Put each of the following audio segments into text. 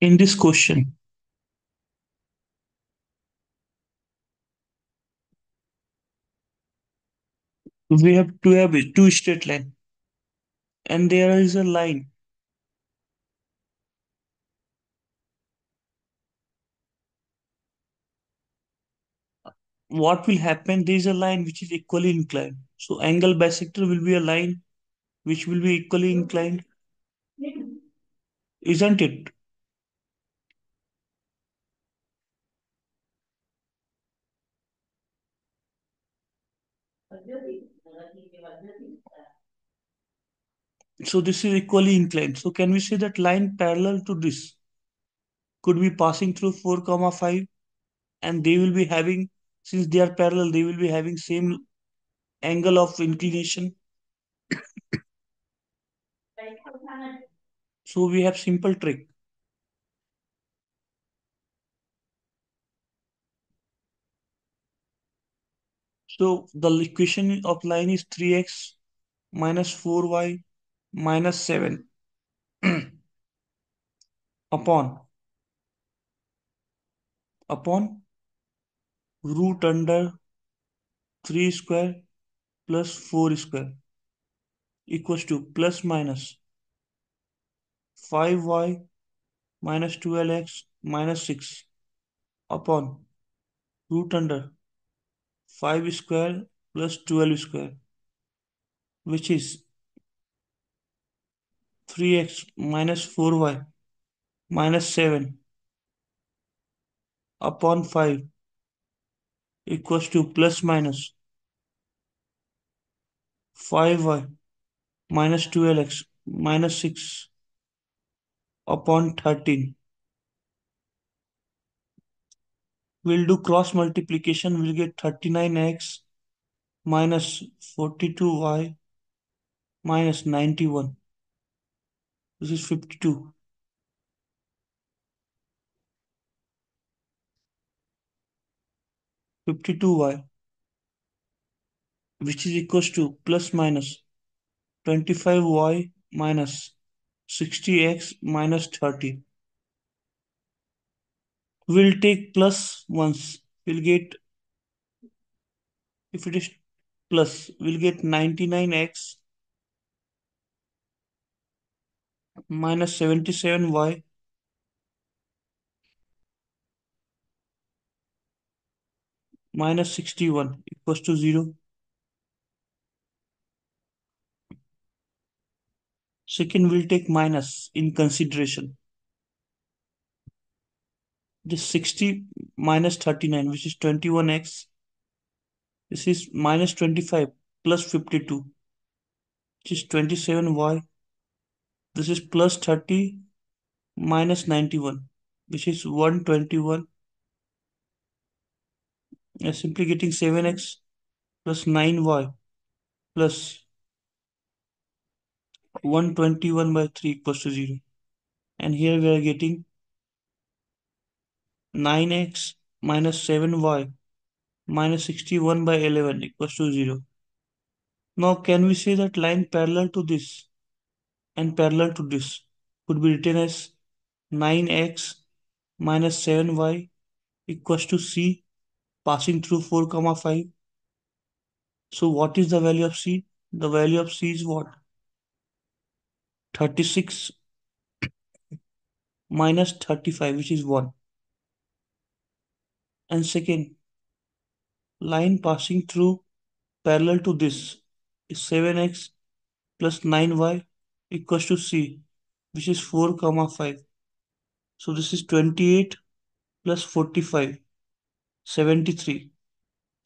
in this question. We have to have a two straight line and there is a line. What will happen? There is a line which is equally inclined. So angle bisector will be a line which will be equally inclined. Isn't it? So this is equally inclined. So can we say that line parallel to this could be passing through 4 comma 5 and they will be having, since they are parallel, they will be having same angle of inclination. so we have simple trick. So the equation of line is 3x minus 4y minus 7 upon upon root under 3 square plus 4 square equals to plus minus 5y minus 12x minus 6 upon root under 5 square plus 12 square which is 3x minus 4y minus 7 upon 5 equals to plus minus 5y minus 2lx minus 6 upon 13 We'll do cross multiplication. We'll get 39x minus 42y minus 91. This is 52. Fifty-two y, which is equals to plus minus twenty-five y minus sixty x minus thirty will take plus once. We'll get, if it is plus, we'll get 99x minus 77y minus 61 equals to 0. Second, we'll take minus in consideration. This 60 minus 39, which is 21x. This is minus 25 plus 52, which is 27y. This is plus 30 minus 91, which is 121. I'm simply getting 7x plus 9y plus 121 by 3 equals to 0. And here we are getting 9x minus 7y minus 61 by 11 equals to 0. Now can we say that line parallel to this and parallel to this could be written as 9x minus 7y equals to c passing through 4 comma 5. So what is the value of c? The value of c is what? 36 minus 35 which is 1 and second line passing through parallel to this is 7x plus 9y equals to c which is 4 comma 5 so this is 28 plus 45 73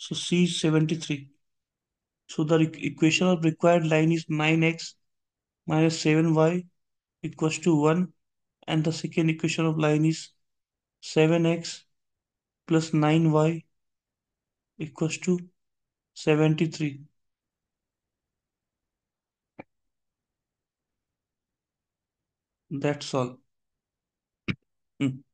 so c is 73 so the equation of required line is 9x minus 7y equals to 1 and the second equation of line is 7x plus 9y equals to 73. That's all. Hmm.